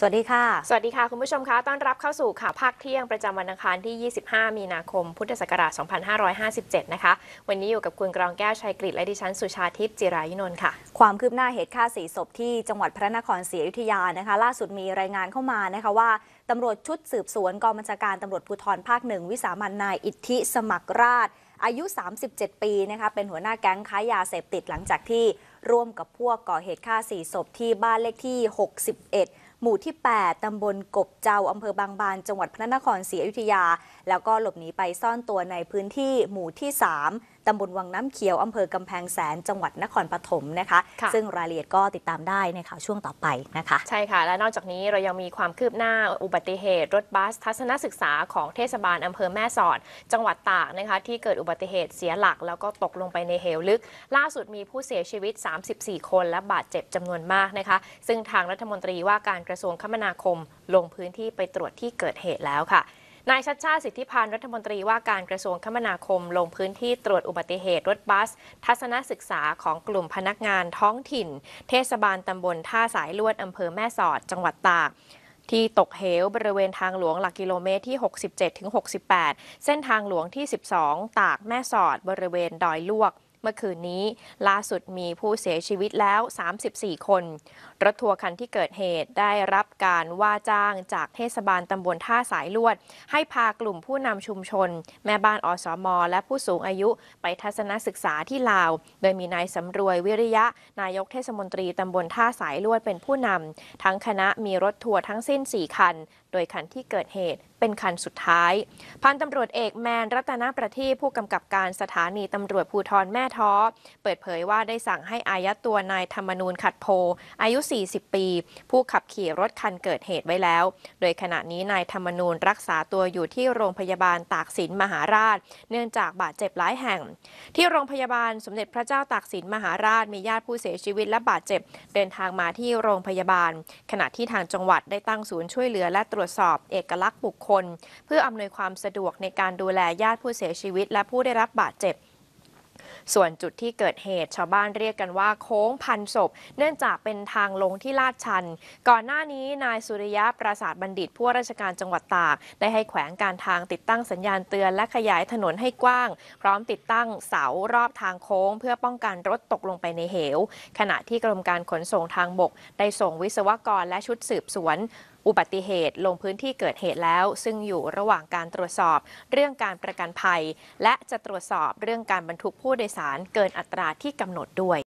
สวัสดีค่ะ สวัสดีค่ะ คุณผู้ชมคะต้อนรับเข้าสู่ข่าวภาคเที่ยงประจำวันอังคารที่ 25 มีนาคม พุทธศักราช2557 นะคะ วันนี้อยู่กับคุณกรองแก้วชัยกิชและดิฉัน สุชาทิพย์จิรายุนนท์ค่ะ ความคืบหน้าเหตุฆ่าสีศพที่จังหวัดพระนครศรีอยุธยานะคะ ล่าสุดมีรายงานเข้ามานะคะว่าตำรวจชุดสืบสวนกองบัญชาการตำรวจภูธรภาคหนึ่งวิสามันนายอิทธิสมัครราช อายุ 37 ปีนะคะเป็นหัวหน้าแก๊งค้ายาเสพติดหลังจากที่ร่วมกับพวกก่อเหตุฆ่า4ศพที่บ้านเลขที่ 61หมู่ที่ 8 ตำบลกบเจ้าอำเภอบางบานจังหวัดพระนครศรีอยุธยา แล้วก็หลบหนีไปซ่อนตัวในพื้นที่หมู่ที่ 3ำบลวังน้ำเขียว อำเภอกำแพงแสนจังหวัดนครปฐมนะคะคะซึ่งรายละเอียดก็ติดตามได้ในข่าวช่วงต่อไปนะคะ ใช่ค่ะ และนอกจากนี้เรายังมีความคืบหน้าอุบัติเหตุรถบัส ทัศนศึกษาของเทศบาลอำเภอแม่สอดจังหวัดตากนะคะ ที่เกิดอุบัติเหตุเสียหลักแล้วก็ตกลงไปในเหวลึก ล่าสุดมีผู้เสียชีวิต 34 คนและบาดเจ็บจำนวนมากนะคะ ซึ่งทางรัฐมนตรีว่าการกระทรวงคมนาคมลงพื้นที่ไปตรวจที่เกิดเหตุแล้วค่ะนายชัดชาติสิทธิพันธ์รัฐมนตรีว่าการกระทรวงคมนาคมลงพื้นที่ตรวจอุบัติเหตุรถบัส ทัศนศึกษาของกลุ่มพนักงานท้องถิ่น เทศบาลตำบลท่าสายลวดอำเภอแม่สอดจังหวัดตาก ที่ตกเหวบริเวณทางหลวงหลักกิโลเมตรที่ 67-68 เส้นทางหลวงที่ 12 ตากแม่สอด บริเวณดอยลวกเมื่อคืนนี้ ล่าสุดมีผู้เสียชีวิตแล้ว 34 คน รถทัวร์คันที่เกิดเหตุได้รับการว่าจ้างจากเทศบาลตำบลท่าสายลวด ให้พากลุ่มผู้นำชุมชน แม่บ้านอสม และผู้สูงอายุไปทัศนศึกษาที่ลาว โดยมีนายสำรวยวิริยะ นายกเทศมนตรีตำบลท่าสายลวดเป็นผู้นำทั้งคณะมีรถทัวร์ทั้งสิ้น 4 คันโดยคันที่เกิดเหตุเป็นคันสุดท้าย พันตำรวจเอกแมนรัตนประทีผู้กำกับการสถานีตำรวจภูทรแม่ท้อ เปิดเผยว่าได้สั่งให้อายัดตัวนายธรรมนูญขัดโพ อายุ 40 ปี ผู้ขับขี่รถคันเกิดเหตุไว้แล้ว โดยขณะนี้นายธรรมนูญรักษาตัวอยู่ที่โรงพยาบาลตากสินมหาราช เนื่องจากบาดเจ็บหลายแห่ง ที่โรงพยาบาลสมเด็จพระเจ้าตากสินมหาราชมีญาติผู้เสียชีวิตและบาดเจ็บเดินทางมาที่โรงพยาบาล ขณะที่ทางจังหวัดได้ตั้งศูนย์ช่วยเหลือและตรวจสอบเอกลักษณ์บุคคคลเพื่ออำนวยความสะดวกในการดูแลญาติผู้เสียชีวิตและผู้ได้รับบาดเจ็บ ส่วนจุดที่เกิดเหตุ ชาวบ้านเรียกกันว่าโค้งพันศพ เนื่องจากเป็นทางลงที่ลาดชัน ก่อนหน้านี้นายสุริยะปราสาทบัณฑิตผู้ราชการจังหวัดตาก ได้ให้แขวงการทางติดตั้งสัญญาณเตือนและขยายถนนให้กว้าง พร้อมติดตั้งเสารอบทางโค้ง เพื่อป้องกันรถตกลงไปในเหว ขณะที่กรมการขนส่งทางบกได้ส่งวิศวกรและชุดสืบสวนอุบัติเหตุลงพื้นที่เกิดเหตุแล้ว ซึ่งอยู่ระหว่างการตรวจสอบเรื่องการประกันภัย และจะตรวจสอบเรื่องการบรรทุกผู้โดยสารเกินอัตราที่กำหนดด้วย